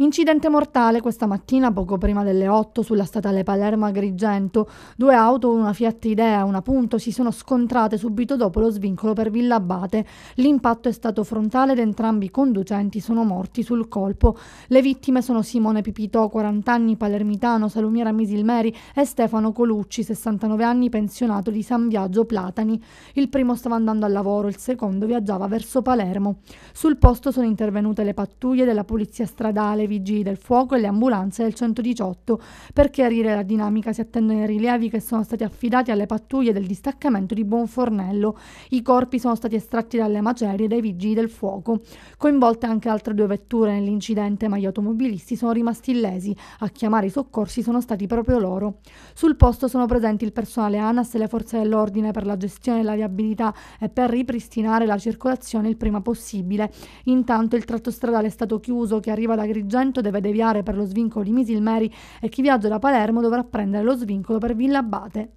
Incidente mortale questa mattina poco prima delle 8 sulla statale Palermo-Agrigento. Due auto, una Fiat Idea e una Punto, si sono scontrate subito dopo lo svincolo per Villa Abate. L'impatto è stato frontale ed entrambi i conducenti sono morti sul colpo. Le vittime sono Simone Pipitò, 40 anni, palermitano, salumiera Misilmeri e Stefano Colucci, 69 anni, pensionato di San Viaggio Platani. Il primo stava andando al lavoro, il secondo viaggiava verso Palermo. Sul posto sono intervenute le pattuglie della polizia stradale vigili del fuoco e le ambulanze del 118. Per chiarire la dinamica si attendono i rilievi che sono stati affidati alle pattuglie del distaccamento di Buonfornello. I corpi sono stati estratti dalle macerie dai vigili del fuoco. Coinvolte anche altre due vetture nell'incidente, ma gli automobilisti sono rimasti illesi. A chiamare i soccorsi sono stati proprio loro. Sul posto sono presenti il personale ANAS e le forze dell'ordine per la gestione della viabilità e per ripristinare la circolazione il prima possibile. Intanto il tratto stradale è stato chiuso che arriva da Grigiano Agrigento deve deviare per lo svincolo di Misilmeri e chi viaggia da Palermo dovrà prendere lo svincolo per Villa Abate.